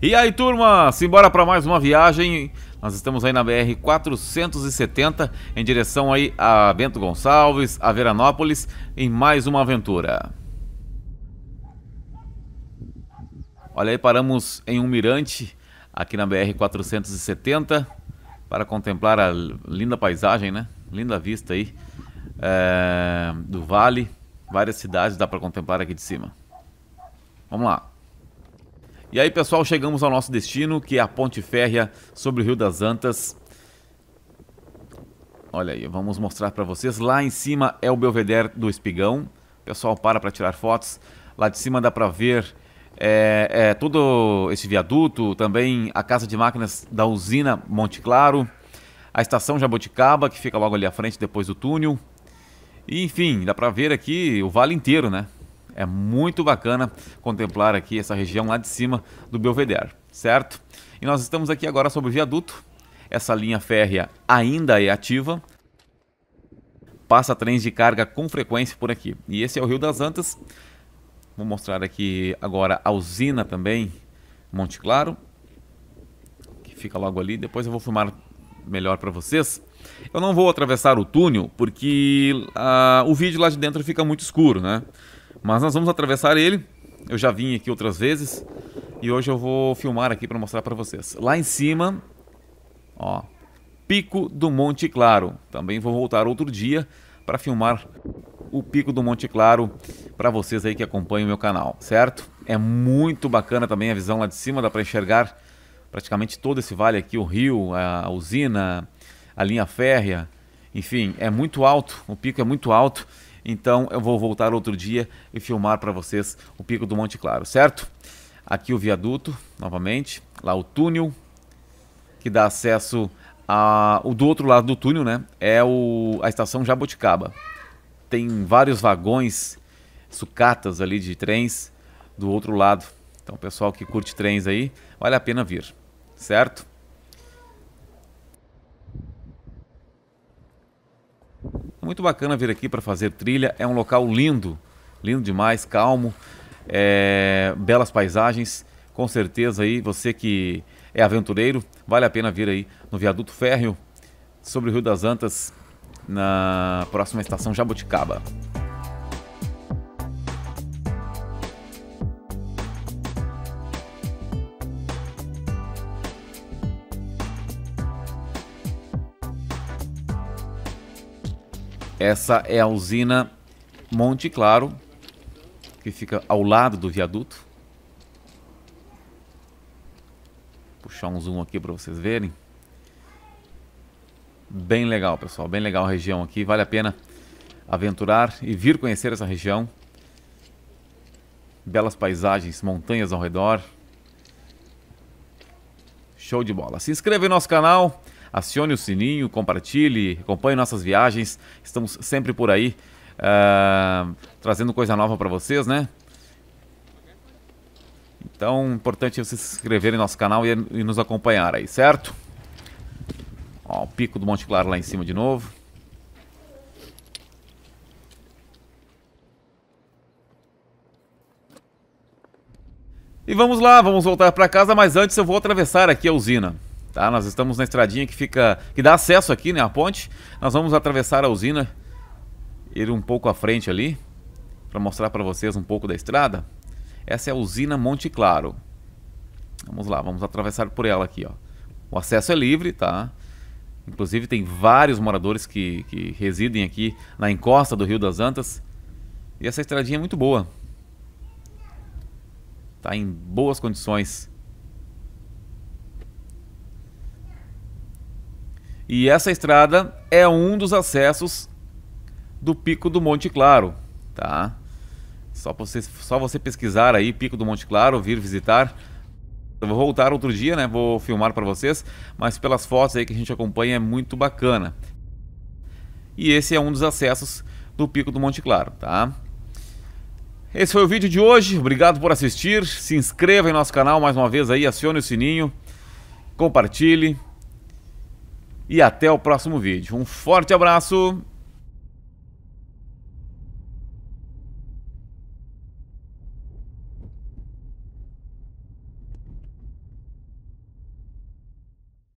E aí turma, simbora para mais uma viagem. Nós estamos aí na BR 470 em direção aí a Bento Gonçalves, a Veranópolis, em mais uma aventura. Olha aí, paramos em um mirante aqui na BR 470 para contemplar a linda paisagem, né? Linda vista aí é... do vale, várias cidades dá para contemplar aqui de cima. Vamos lá. E aí, pessoal, chegamos ao nosso destino, que é a ponte férrea sobre o Rio das Antas. Olha aí, vamos mostrar para vocês. Lá em cima é o Belvedere do Espigão. O pessoal para para tirar fotos. Lá de cima dá para ver é, é, todo esse viaduto, também a casa de máquinas da usina Monte Claro, a estação Jaboticaba, que fica logo ali à frente depois do túnel. E, enfim, dá para ver aqui o vale inteiro, né? É muito bacana contemplar aqui essa região lá de cima do Belvedere, certo? E nós estamos aqui agora sobre o viaduto. Essa linha férrea ainda é ativa. Passa trens de carga com frequência por aqui. E esse é o Rio das Antas. Vou mostrar aqui agora a usina também, Monte Claro, que fica logo ali. Depois eu vou filmar melhor para vocês. Eu não vou atravessar o túnel porque uh, o vídeo lá de dentro fica muito escuro, né? Mas nós vamos atravessar ele. Eu já vim aqui outras vezes. E hoje eu vou filmar aqui para mostrar para vocês. Lá em cima, ó, Pico do Monte Claro. Também vou voltar outro dia para filmar o Pico do Monte Claro para vocês aí que acompanham o meu canal, certo? É muito bacana também a visão lá de cima, dá para enxergar praticamente todo esse vale aqui, o rio, a usina, a linha férrea, enfim, é muito alto, o pico é muito alto então eu vou voltar outro dia e filmar para vocês o Pico do Monte Claro, certo? Aqui o viaduto, novamente, lá o túnel que dá acesso a o do outro lado do túnel, né? É o a estação Jaboticaba. Tem vários vagões sucatas ali de trens do outro lado. Então, pessoal que curte trens aí, vale a pena vir, certo? Muito bacana vir aqui para fazer trilha. É um local lindo, lindo demais, calmo, é, belas paisagens. Com certeza aí, você que é aventureiro, vale a pena vir aí no Viaduto Férreo, sobre o Rio das Antas, na próxima estação Jabuticaba. Essa é a usina Monte Claro, que fica ao lado do viaduto. Vou puxar um zoom aqui para vocês verem. Bem legal, pessoal. Bem legal a região aqui. Vale a pena aventurar e vir conhecer essa região. Belas paisagens, montanhas ao redor. Show de bola. Se inscreva em nosso canal acione o sininho, compartilhe, acompanhe nossas viagens. Estamos sempre por aí, uh, trazendo coisa nova para vocês, né? Então, importante vocês se inscreverem no nosso canal e, e nos acompanhar aí, certo? Ó, o pico do Monte Claro lá em cima de novo. E vamos lá, vamos voltar para casa, mas antes eu vou atravessar aqui a usina. Tá? Nós estamos na estradinha que fica, que dá acesso aqui, né, a ponte. Nós vamos atravessar a usina, ir um pouco à frente ali, para mostrar para vocês um pouco da estrada. Essa é a usina Monte Claro. Vamos lá, vamos atravessar por ela aqui, ó. O acesso é livre, tá? Inclusive tem vários moradores que, que residem aqui na encosta do Rio das Antas. E essa estradinha é muito boa. Tá em boas condições. E essa estrada é um dos acessos do Pico do Monte Claro, tá? Só você, só você pesquisar aí Pico do Monte Claro, vir visitar. Eu vou voltar outro dia, né? Vou filmar para vocês, mas pelas fotos aí que a gente acompanha é muito bacana. E esse é um dos acessos do Pico do Monte Claro, tá? Esse foi o vídeo de hoje. Obrigado por assistir. Se inscreva em nosso canal mais uma vez aí, acione o sininho, compartilhe e até o próximo vídeo. Um forte abraço!